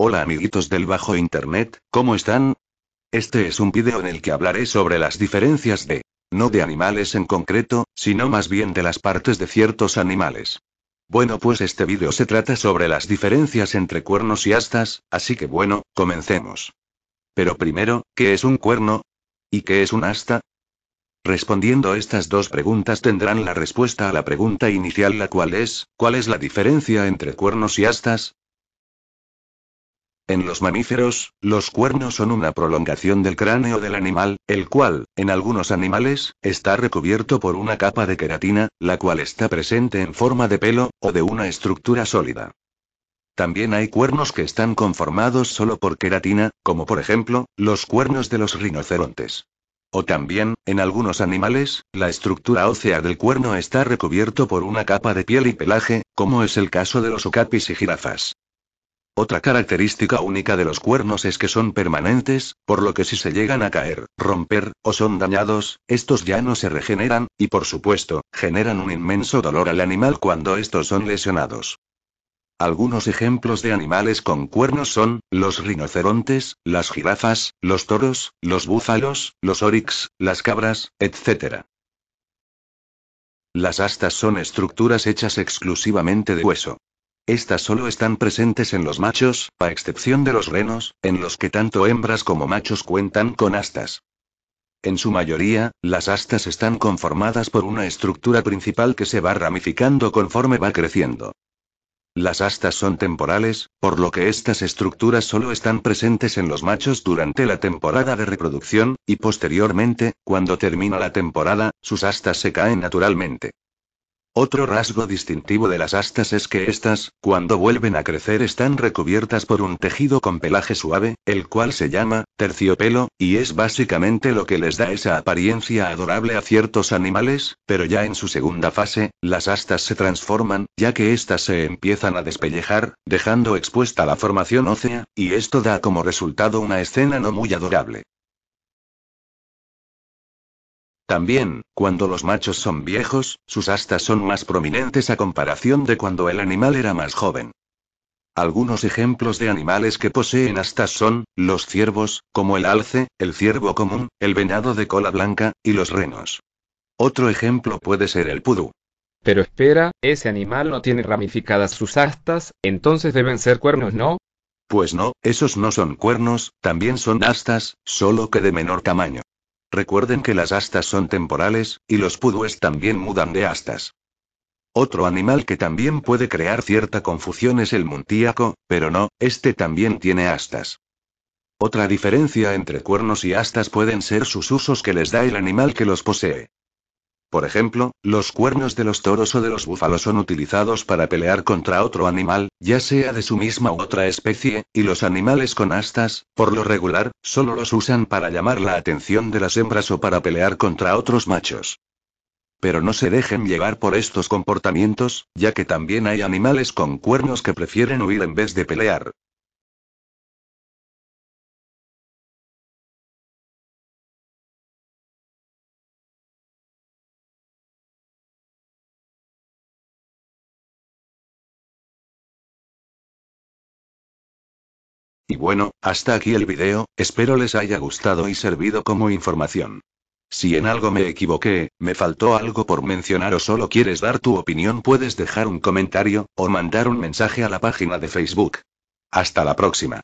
Hola amiguitos del bajo internet, ¿cómo están? Este es un video en el que hablaré sobre las diferencias de, no de animales en concreto, sino más bien de las partes de ciertos animales. Bueno pues este video se trata sobre las diferencias entre cuernos y astas, así que bueno, comencemos. Pero primero, ¿qué es un cuerno? ¿Y qué es un asta? Respondiendo estas dos preguntas tendrán la respuesta a la pregunta inicial la cual es, ¿cuál es la diferencia entre cuernos y astas? En los mamíferos, los cuernos son una prolongación del cráneo del animal, el cual, en algunos animales, está recubierto por una capa de queratina, la cual está presente en forma de pelo, o de una estructura sólida. También hay cuernos que están conformados solo por queratina, como por ejemplo, los cuernos de los rinocerontes. O también, en algunos animales, la estructura ósea del cuerno está recubierto por una capa de piel y pelaje, como es el caso de los okapis y jirafas. Otra característica única de los cuernos es que son permanentes, por lo que si se llegan a caer, romper, o son dañados, estos ya no se regeneran, y por supuesto, generan un inmenso dolor al animal cuando estos son lesionados. Algunos ejemplos de animales con cuernos son, los rinocerontes, las jirafas, los toros, los búfalos, los orix, las cabras, etc. Las astas son estructuras hechas exclusivamente de hueso. Estas solo están presentes en los machos, a excepción de los renos, en los que tanto hembras como machos cuentan con astas. En su mayoría, las astas están conformadas por una estructura principal que se va ramificando conforme va creciendo. Las astas son temporales, por lo que estas estructuras solo están presentes en los machos durante la temporada de reproducción, y posteriormente, cuando termina la temporada, sus astas se caen naturalmente. Otro rasgo distintivo de las astas es que estas, cuando vuelven a crecer, están recubiertas por un tejido con pelaje suave, el cual se llama terciopelo, y es básicamente lo que les da esa apariencia adorable a ciertos animales, pero ya en su segunda fase, las astas se transforman, ya que éstas se empiezan a despellejar, dejando expuesta la formación ósea, y esto da como resultado una escena no muy adorable. También, cuando los machos son viejos, sus astas son más prominentes a comparación de cuando el animal era más joven. Algunos ejemplos de animales que poseen astas son, los ciervos, como el alce, el ciervo común, el venado de cola blanca, y los renos. Otro ejemplo puede ser el pudú. Pero espera, ese animal no tiene ramificadas sus astas, entonces deben ser cuernos, ¿no? Pues no, esos no son cuernos, también son astas, solo que de menor tamaño. Recuerden que las astas son temporales, y los pudúes también mudan de astas. Otro animal que también puede crear cierta confusión es el muntíaco, pero no, este también tiene astas. Otra diferencia entre cuernos y astas pueden ser sus usos que les da el animal que los posee. Por ejemplo, los cuernos de los toros o de los búfalos son utilizados para pelear contra otro animal, ya sea de su misma u otra especie, y los animales con astas, por lo regular, solo los usan para llamar la atención de las hembras o para pelear contra otros machos. Pero no se dejen llevar por estos comportamientos, ya que también hay animales con cuernos que prefieren huir en vez de pelear. bueno, hasta aquí el video, espero les haya gustado y servido como información. Si en algo me equivoqué, me faltó algo por mencionar o solo quieres dar tu opinión puedes dejar un comentario, o mandar un mensaje a la página de Facebook. Hasta la próxima.